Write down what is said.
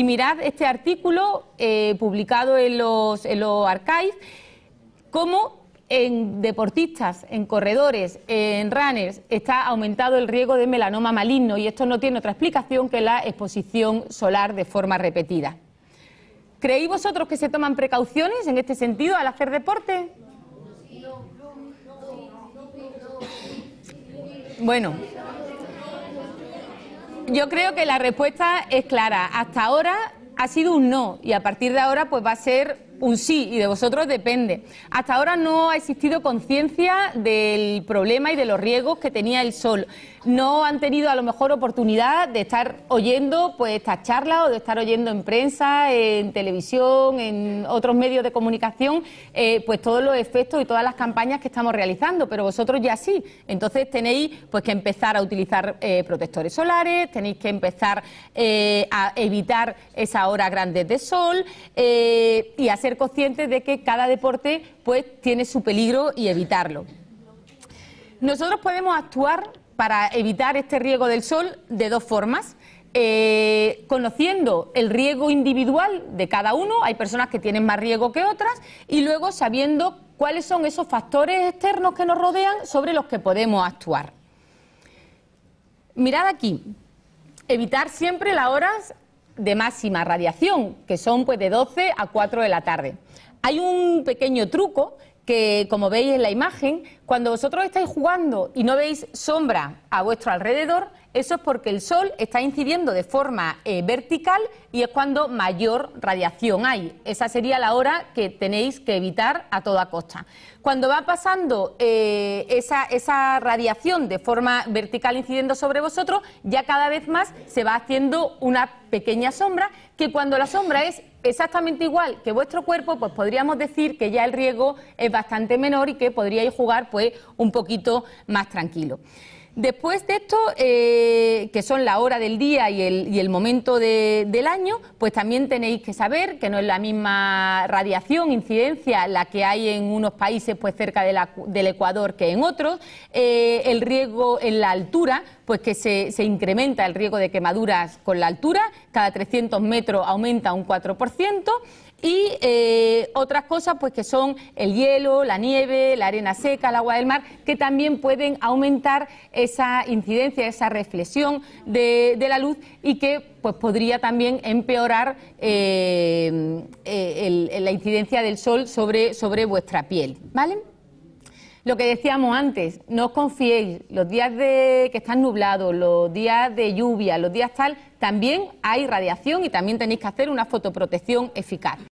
Y mirad este artículo eh, publicado en los, en los archives, cómo en deportistas, en corredores, en runners, está aumentado el riesgo de melanoma maligno y esto no tiene otra explicación que la exposición solar de forma repetida. ¿Creéis vosotros que se toman precauciones en este sentido al hacer deporte? Bueno, yo creo que la respuesta es clara. Hasta ahora ha sido un no y a partir de ahora pues va a ser un sí y de vosotros depende. Hasta ahora no ha existido conciencia del problema y de los riesgos que tenía el sol. No han tenido a lo mejor oportunidad de estar oyendo pues estas charlas o de estar oyendo en prensa, en televisión, en otros medios de comunicación, eh, pues todos los efectos y todas las campañas que estamos realizando, pero vosotros ya sí. Entonces tenéis pues que empezar a utilizar eh, protectores solares, tenéis que empezar eh, a evitar esas horas grandes de sol y hacer conscientes de que cada deporte pues tiene su peligro y evitarlo. Nosotros podemos actuar para evitar este riego del sol de dos formas. Eh, conociendo el riego individual de cada uno, hay personas que tienen más riego que otras, y luego sabiendo cuáles son esos factores externos que nos rodean sobre los que podemos actuar. Mirad aquí, evitar siempre las horas de máxima radiación, que son pues de 12 a 4 de la tarde. Hay un pequeño truco que, como veis en la imagen, cuando vosotros estáis jugando y no veis sombra a vuestro alrededor, eso es porque el sol está incidiendo de forma eh, vertical y es cuando mayor radiación hay. Esa sería la hora que tenéis que evitar a toda costa. Cuando va pasando eh, esa, radiación de forma vertical incidiendo sobre vosotros, ya cada vez más se va haciendo una pequeña sombra que cuando la sombra es exactamente igual que vuestro cuerpo, pues podríamos decir que ya el riesgo es bastante menor y que podríais jugar pues, un poquito más tranquilo. Después de esto, eh, que son la hora del día y el, momento del año, pues también tenéis que saber que no es la misma radiación, incidencia, la que hay en unos países pues cerca del Ecuador que en otros. Eh, el riesgo en la altura, pues que se, incrementa el riesgo de quemaduras con la altura, cada 300 metros aumenta un 4% y eh, otras cosas pues que son el hielo, la nieve, la arena seca, el agua del mar, que también pueden aumentar esa incidencia, esa reflexión de, la luz y que pues podría también empeorar eh, eh, la incidencia del sol sobre, sobre vuestra piel, ¿vale? Lo que decíamos antes, no os confiéis, los días de, que están nublados, los días de lluvia, los días tal, también hay radiación y también tenéis que hacer una fotoprotección eficaz.